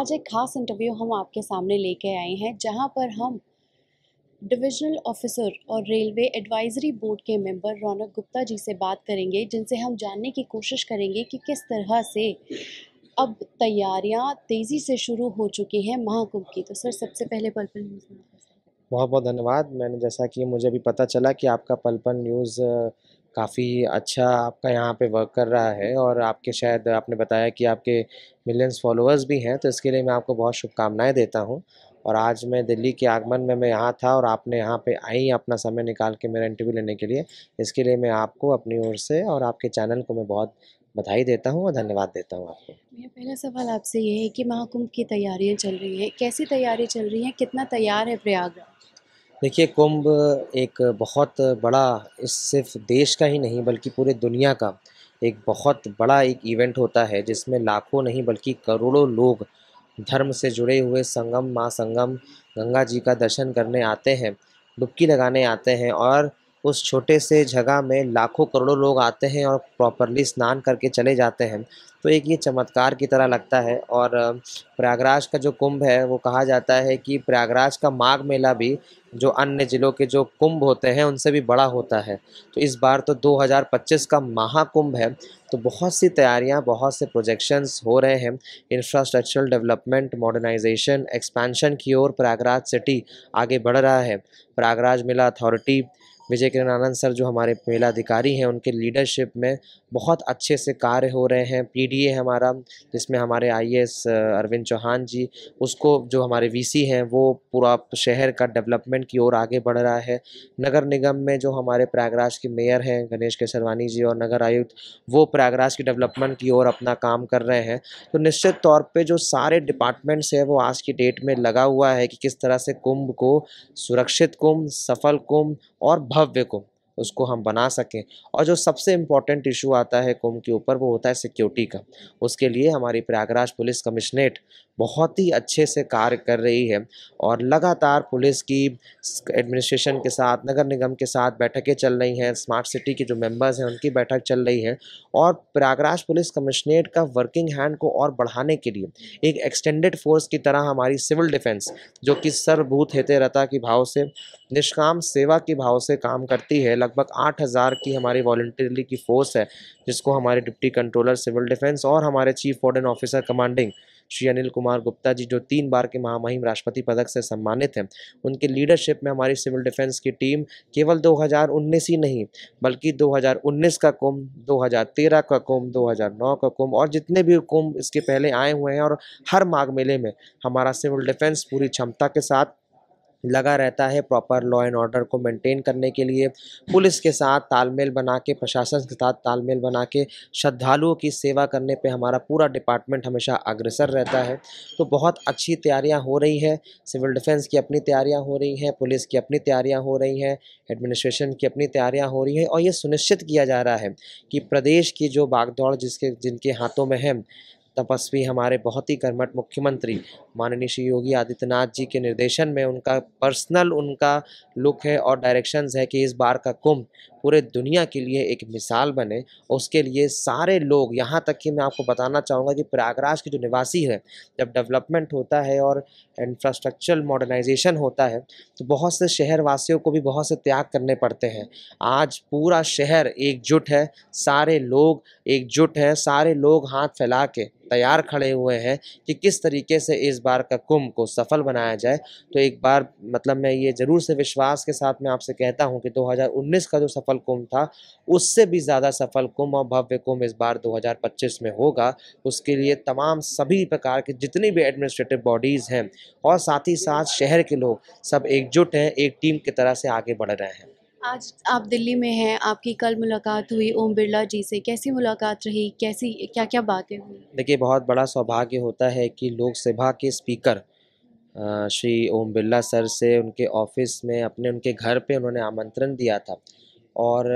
आज एक खास इंटरव्यू हम आपके सामने लेके आए हैं जहां पर हम डिविजनल ऑफिसर और रेलवे एडवाइजरी बोर्ड के मेंबर रौनक गुप्ता जी से बात करेंगे जिनसे हम जानने की कोशिश करेंगे कि किस तरह से अब तैयारियां तेज़ी से शुरू हो चुकी हैं महाकुंभ की तो सर सबसे पहले पलपल न्यूज़ बहुत बहुत धन्यवाद मैंने जैसा कि मुझे भी पता चला कि आपका पलपल न्यूज़ काफ़ी अच्छा आपका यहाँ पे वर्क कर रहा है और आपके शायद आपने बताया कि आपके मिलियंस फॉलोअर्स भी हैं तो इसके लिए मैं आपको बहुत शुभकामनाएं देता हूँ और आज मैं दिल्ली के आगमन में मैं यहाँ था और आपने यहाँ पे आई अपना समय निकाल के मेरा इंटरव्यू लेने के लिए इसके लिए मैं आपको अपनी ओर से और आपके चैनल को मैं बहुत बधाई देता हूँ और धन्यवाद देता हूँ आपको मेरा पहला सवाल आपसे ये है कि महाकुंभ की तैयारियाँ चल रही है कैसी तैयारी चल रही है कितना तैयार है प्रयागराज देखिए कुंभ एक बहुत बड़ा इस सिर्फ देश का ही नहीं बल्कि पूरे दुनिया का एक बहुत बड़ा एक इवेंट होता है जिसमें लाखों नहीं बल्कि करोड़ों लोग धर्म से जुड़े हुए संगम माँ संगम गंगा जी का दर्शन करने आते हैं डुबकी लगाने आते हैं और उस छोटे से जगह में लाखों करोड़ों लोग आते हैं और प्रॉपरली स्नान करके चले जाते हैं तो एक ये चमत्कार की तरह लगता है और प्रयागराज का जो कुंभ है वो कहा जाता है कि प्रयागराज का माघ मेला भी जो अन्य ज़िलों के जो कुंभ होते हैं उनसे भी बड़ा होता है तो इस बार तो 2025 का महाकुंभ है तो बहुत सी तैयारियां बहुत से प्रोजेक्शंस हो रहे हैं इंफ्रास्ट्रक्चरल डेवलपमेंट मॉडर्नाइजेशन एक्सपेंशन की ओर प्रयागराज सिटी आगे बढ़ रहा है प्रयागराज मेला अथॉरिटी विजय किरण आनंद सर जो हमारे मेला अधिकारी हैं उनके लीडरशिप में बहुत अच्छे से कार्य हो रहे हैं पीडीए हमारा जिसमें हमारे आईएएस अरविंद चौहान जी उसको जो हमारे वीसी हैं वो पूरा शहर का डेवलपमेंट की ओर आगे बढ़ रहा है नगर निगम में जो हमारे प्रयागराज के मेयर हैं गणेश केसरवानी जी और नगर आयुक्त वो प्रयागराज की डेवलपमेंट की ओर अपना काम कर रहे हैं तो निश्चित तौर पर जो सारे डिपार्टमेंट्स हैं वो आज की डेट में लगा हुआ है कि किस तरह से कुंभ को सुरक्षित कुंभ सफल कुंभ और भव्य कुंभ उसको हम बना सकें और जो सबसे इम्पॉर्टेंट इशू आता है कुंभ के ऊपर वो होता है सिक्योरिटी का उसके लिए हमारी प्रयागराज पुलिस कमिश्नरेट बहुत ही अच्छे से कार्य कर रही है और लगातार पुलिस की एडमिनिस्ट्रेशन के साथ नगर निगम के साथ बैठकें चल रही हैं स्मार्ट सिटी के जो मेंबर्स हैं उनकी बैठक चल रही है और प्रयागराज पुलिस कमिश्नरेट का वर्किंग हैंड को और बढ़ाने के लिए एक एक्सटेंडेड फोर्स की तरह हमारी सिविल डिफेंस जो कि सर्वभूत रहता की भाव से निष्काम सेवा के भाव से काम करती है लगभग आठ हज़ार की हमारी वॉल्टरली की फ़ोर्स है जिसको हमारे डिप्टी कंट्रोलर सिविल डिफेंस और हमारे chief warden officer commanding Shri Anil Kumar Gupta ji जो तीन बार के महामहिम राष्ट्रपति पदक से सम्मानित हैं उनके लीडरशिप में हमारी सिविल डिफेंस की टीम केवल 2019 ही नहीं बल्कि 2019 का कुंभ 2013 का कुंभ 2009 का कुंभ और जितने भी कुंभ इसके पहले आए हुए हैं और हर माघ मेले में हमारा सिविल डिफेंस पूरी क्षमता के साथ लगा रहता है प्रॉपर लॉ एंड ऑर्डर को मेंटेन करने के लिए पुलिस के साथ तालमेल बना के प्रशासन के साथ तालमेल बना के श्रद्धालुओं की सेवा करने पे हमारा पूरा डिपार्टमेंट हमेशा अग्रसर रहता है तो बहुत अच्छी तैयारियां हो रही है सिविल डिफेंस की अपनी तैयारियां हो रही हैं पुलिस की अपनी तैयारियाँ हो रही हैं एडमिनिस्ट्रेशन की अपनी तैयारियाँ हो रही हैं और ये सुनिश्चित किया जा रहा है कि प्रदेश की जो बागदौड़ जिसके जिनके हाथों में है तपस्वी हमारे बहुत ही कर्मठ मुख्यमंत्री माननीय श्री योगी आदित्यनाथ जी के निर्देशन में उनका पर्सनल उनका लुक है और डायरेक्शंस है कि इस बार का कुंभ पूरे दुनिया के लिए एक मिसाल बने उसके लिए सारे लोग यहाँ तक कि मैं आपको बताना चाहूँगा कि प्रयागराज के जो निवासी हैं जब डेवलपमेंट होता है और इंफ्रास्ट्रक्चर मॉडर्नाइजेशन होता है तो बहुत से शहरवासियों को भी बहुत से त्याग करने पड़ते हैं आज पूरा शहर एकजुट है सारे लोग एकजुट हैं सारे लोग हाथ फैला के तैयार खड़े हुए हैं कि किस तरीके से इस बार का कुंभ को सफल बनाया जाए तो एक बार मतलब मैं ये ज़रूर से विश्वास के साथ मैं आपसे कहता हूँ कि 2019 का जो सफल कुंभ था उससे भी ज़्यादा सफल कुंभ और भव्य कुंभ इस बार 2025 में होगा उसके लिए तमाम सभी प्रकार के जितनी भी एडमिनिस्ट्रेटिव बॉडीज़ हैं और साथ ही साथ शहर के लोग सब एकजुट हैं एक टीम की तरह से आगे बढ़ रहे हैं आज आप दिल्ली में हैं आपकी कल मुलाकात हुई ओम बिरला जी से कैसी मुलाकात रही कैसी क्या क्या बातें हुई देखिए बहुत बड़ा सौभाग्य होता है कि लोकसभा के स्पीकर श्री ओम बिरला सर से उनके ऑफिस में अपने उनके घर पे उन्होंने आमंत्रण दिया था और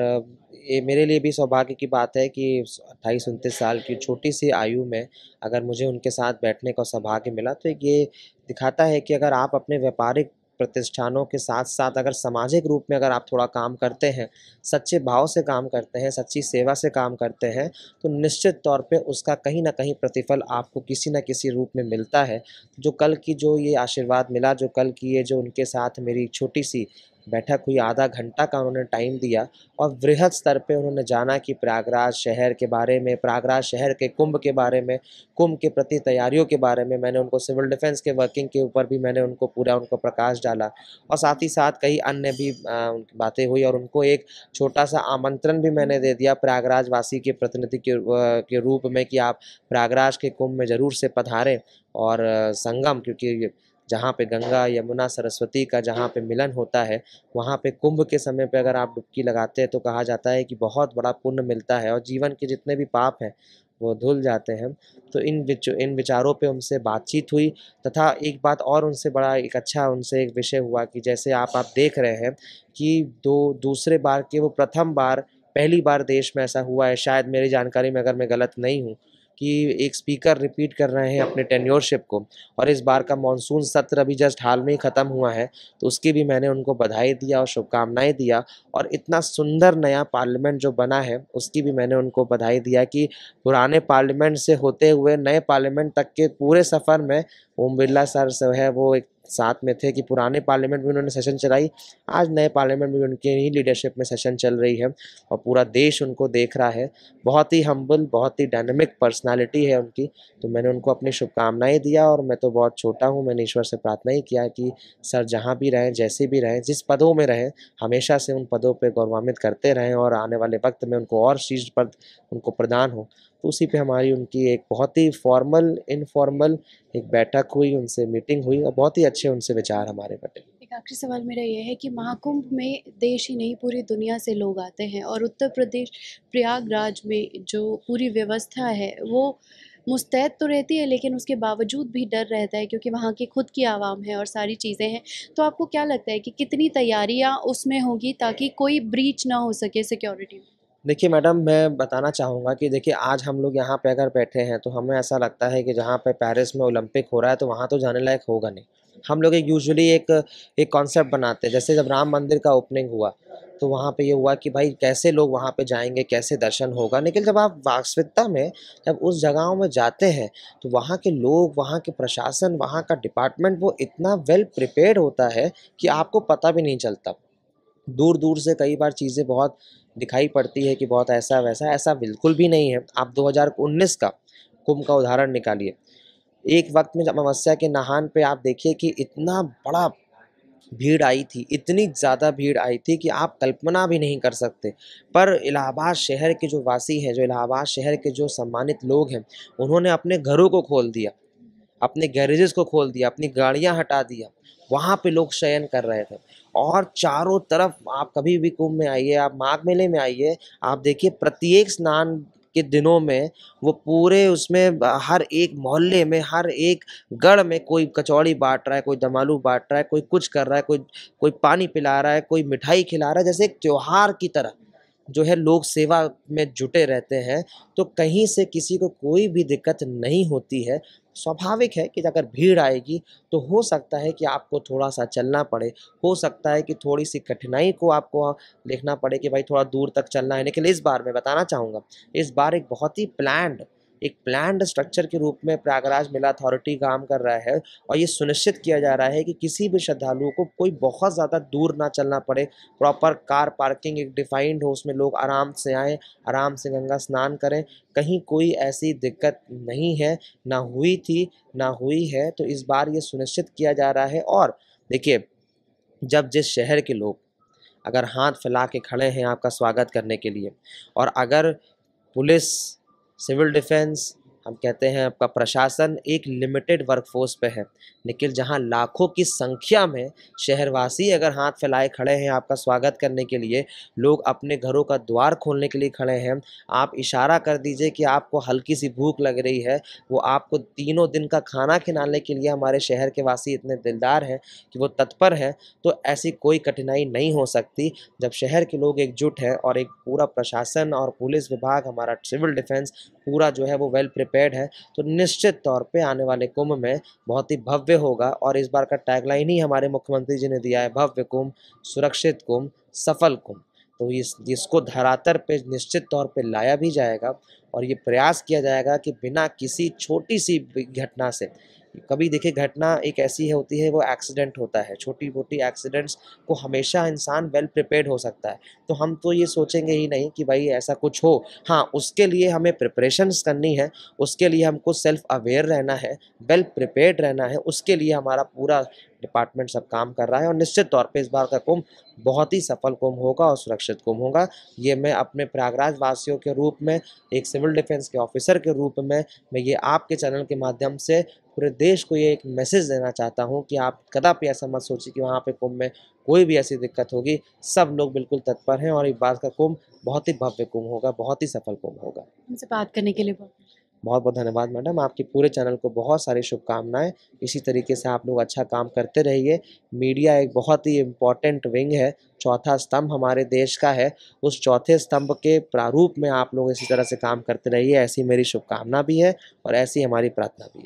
ये मेरे लिए भी सौभाग्य की बात है कि अट्ठाईस उनतीस साल की छोटी सी आयु में अगर मुझे उनके साथ बैठने का सौभाग्य मिला तो ये दिखाता है कि अगर आप अपने व्यापारिक प्रतिष्ठानों के साथ साथ अगर सामाजिक रूप में अगर आप थोड़ा काम करते हैं सच्चे भाव से काम करते हैं सच्ची सेवा से काम करते हैं तो निश्चित तौर पे उसका कहीं ना कहीं प्रतिफल आपको किसी न किसी रूप में मिलता है जो कल की जो ये आशीर्वाद मिला जो कल की ये जो उनके साथ मेरी छोटी सी बैठक हुई आधा घंटा का उन्होंने टाइम दिया और वृहद स्तर पे उन्होंने जाना कि प्रयागराज शहर के बारे में प्रयागराज शहर के कुंभ के बारे में कुंभ के प्रति तैयारियों के बारे में मैंने उनको सिविल डिफेंस के वर्किंग के ऊपर भी मैंने उनको पूरा उनको प्रकाश डाला और साथ ही साथ कई अन्य भी बातें हुई और उनको एक छोटा सा आमंत्रण भी मैंने दे दिया प्रयागराज वासी के प्रतिनिधि के, के रूप में कि आप प्रयागराज के कुंभ में ज़रूर से पधारें और संगम क्योंकि जहाँ पे गंगा यमुना सरस्वती का जहाँ पे मिलन होता है वहाँ पे कुंभ के समय पे अगर आप डुबकी लगाते हैं तो कहा जाता है कि बहुत बड़ा पुण्य मिलता है और जीवन के जितने भी पाप हैं वो धुल जाते हैं तो इन विच इन विचारों पे उनसे बातचीत हुई तथा एक बात और उनसे बड़ा एक अच्छा उनसे एक विषय हुआ कि जैसे आप आप देख रहे हैं कि दो दूसरे बार के वो प्रथम बार पहली बार देश में ऐसा हुआ है शायद मेरी जानकारी में अगर मैं गलत नहीं हूँ कि एक स्पीकर रिपीट कर रहे हैं अपने टेन्योरशिप को और इस बार का मानसून सत्र अभी जस्ट हाल में ही ख़त्म हुआ है तो उसकी भी मैंने उनको बधाई दिया और शुभकामनाएं दिया और इतना सुंदर नया पार्लियामेंट जो बना है उसकी भी मैंने उनको बधाई दिया कि पुराने पार्लियामेंट से होते हुए नए पार्लियामेंट तक के पूरे सफ़र में ओम बिरला सर जो है वो एक साथ में थे कि पुराने पार्लियामेंट में उन्होंने सेशन चलाई आज नए पार्लियामेंट में उनकी ही लीडरशिप में सेशन चल रही है और पूरा देश उनको देख रहा है बहुत ही हम्बल बहुत ही डायनेमिक पर्सनालिटी है उनकी तो मैंने उनको अपनी शुभकामनाएँ दिया और मैं तो बहुत छोटा हूँ मैंने ईश्वर से प्रार्थना ही किया कि सर जहाँ भी रहें जैसे भी रहें जिस पदों में रहें हमेशा से उन पदों पर गौरवान्वित करते रहें और आने वाले वक्त में उनको और शीर्ष पद उनको प्रदान हो तो उसी पे हमारी उनकी एक बहुत ही फॉर्मल इनफॉर्मल एक बैठक हुई उनसे मीटिंग हुई और बहुत ही अच्छे उनसे विचार हमारे बटे एक आखिरी सवाल मेरा यह है कि महाकुंभ में देश ही नहीं पूरी दुनिया से लोग आते हैं और उत्तर प्रदेश प्रयागराज में जो पूरी व्यवस्था है वो मुस्तैद तो रहती है लेकिन उसके बावजूद भी डर रहता है क्योंकि वहाँ की खुद की आवाम है और सारी चीज़ें हैं तो आपको क्या लगता है कि कितनी तैयारियाँ उसमें होगी ताकि कोई ब्रीच ना हो सके सिक्योरिटी में देखिए मैडम मैं बताना चाहूँगा कि देखिए आज हम लोग यहाँ पे अगर बैठे हैं तो हमें ऐसा लगता है कि जहाँ पे पेरिस में ओलंपिक हो रहा है तो वहाँ तो जाने लायक होगा नहीं हम लोग एक यूजुअली एक एक कॉन्सेप्ट बनाते हैं जैसे जब राम मंदिर का ओपनिंग हुआ तो वहाँ पे ये हुआ कि भाई कैसे लोग वहाँ पे जाएंगे कैसे दर्शन होगा लेकिन जब आप वास्तविकता में जब उस जगहों में जाते हैं तो वहाँ के लोग वहाँ के प्रशासन वहाँ का डिपार्टमेंट वो इतना वेल प्रिपेयर होता है कि आपको पता भी नहीं चलता दूर दूर से कई बार चीज़ें बहुत दिखाई पड़ती है कि बहुत ऐसा वैसा ऐसा बिल्कुल भी नहीं है आप 2019 का कुंभ का उदाहरण निकालिए एक वक्त में जब अमावस्या के नहान पे आप देखिए कि इतना बड़ा भीड़ आई थी इतनी ज़्यादा भीड़ आई थी कि आप कल्पना भी नहीं कर सकते पर इलाहाबाद शहर के जो वासी हैं जो इलाहाबाद शहर के जो सम्मानित लोग हैं उन्होंने अपने घरों को खोल दिया अपने गैरेजेस को खोल दिया अपनी गाड़ियाँ हटा दिया वहाँ पे लोग शयन कर रहे थे और चारों तरफ आप कभी भी कुंभ में आइए आप माघ मेले में आइए आप देखिए प्रत्येक स्नान के दिनों में वो पूरे उसमें हर एक मोहल्ले में हर एक गढ़ में कोई कचौड़ी बांट रहा है कोई दमालू बांट रहा है कोई कुछ कर रहा है कोई कोई पानी पिला रहा है कोई मिठाई खिला रहा है जैसे एक त्यौहार की तरह जो है लोग सेवा में जुटे रहते हैं तो कहीं से किसी को कोई भी दिक्कत नहीं होती है स्वाभाविक है कि अगर भीड़ आएगी तो हो सकता है कि आपको थोड़ा सा चलना पड़े हो सकता है कि थोड़ी सी कठिनाई को आपको देखना पड़े कि भाई थोड़ा दूर तक चलना है लेकिन इस बार मैं बताना चाहूँगा इस बार एक बहुत ही प्लान्ड एक प्लान स्ट्रक्चर के रूप में प्रयागराज मेला अथॉरिटी काम कर रहा है और ये सुनिश्चित किया जा रहा है कि किसी भी श्रद्धालु को कोई बहुत ज़्यादा दूर ना चलना पड़े प्रॉपर कार पार्किंग एक डिफाइंड हो उसमें लोग आराम से आएँ आराम से गंगा स्नान करें कहीं कोई ऐसी दिक्कत नहीं है ना हुई थी ना हुई है तो इस बार ये सुनिश्चित किया जा रहा है और देखिए जब जिस शहर के लोग अगर हाथ फैला के खड़े हैं आपका स्वागत करने के लिए और अगर पुलिस सिविल डिफेंस हम कहते हैं आपका प्रशासन एक लिमिटेड वर्कफोर्स पे है लेकिन जहाँ लाखों की संख्या में शहरवासी अगर हाथ फैलाए खड़े हैं आपका स्वागत करने के लिए लोग अपने घरों का द्वार खोलने के लिए खड़े हैं आप इशारा कर दीजिए कि आपको हल्की सी भूख लग रही है वो आपको तीनों दिन का खाना खिलाने के लिए हमारे शहर के वासी इतने दिलदार हैं कि वो तत्पर हैं तो ऐसी कोई कठिनाई नहीं हो सकती जब शहर के लोग एकजुट हैं और एक पूरा प्रशासन और पुलिस विभाग हमारा सिविल डिफेंस पूरा जो है वो वेल प्रिपेयर्ड है तो निश्चित तौर पे आने वाले कुंभ में बहुत ही भव्य होगा और इस बार का टैगलाइन ही हमारे मुख्यमंत्री जी ने दिया है भव्य कुंभ सुरक्षित कुंभ सफल कुंभ तो इस इसको धरातल पे निश्चित तौर पे लाया भी जाएगा और ये प्रयास किया जाएगा कि बिना किसी छोटी सी घटना से कभी देखिए घटना एक ऐसी है होती है वो एक्सीडेंट होता है छोटी मोटी एक्सीडेंट्स को हमेशा इंसान वेल प्रिपेयर्ड हो सकता है तो हम तो ये सोचेंगे ही नहीं कि भाई ऐसा कुछ हो हाँ उसके लिए हमें प्रिपरेशंस करनी है उसके लिए हमको सेल्फ अवेयर रहना है वेल प्रिपेयर्ड रहना है उसके लिए हमारा पूरा डिपार्टमेंट सब काम कर रहा है और निश्चित तौर पे इस बार का कुंभ बहुत ही सफल कुंभ होगा और सुरक्षित कुंभ होगा ये मैं अपने प्रयागराज वासियों के रूप में एक सिविल डिफेंस के ऑफिसर के रूप में मैं ये आपके चैनल के माध्यम से पूरे देश को ये एक मैसेज देना चाहता हूँ कि आप कदापि ऐसा मत सोचिए कि वहाँ पे कुंभ में कोई भी ऐसी दिक्कत होगी सब लोग बिल्कुल तत्पर हैं और इस बार का कुंभ बहुत ही भव्य कुंभ होगा बहुत ही सफल कुंभ होगा हमसे बात करने के लिए बहुत बहुत बहुत धन्यवाद मैडम आपके पूरे चैनल को बहुत सारी शुभकामनाएं इसी तरीके से आप लोग अच्छा काम करते रहिए मीडिया एक बहुत ही इम्पॉर्टेंट विंग है चौथा स्तंभ हमारे देश का है उस चौथे स्तंभ के प्रारूप में आप लोग इसी तरह से काम करते रहिए ऐसी मेरी शुभकामना भी है और ऐसी हमारी प्रार्थना भी है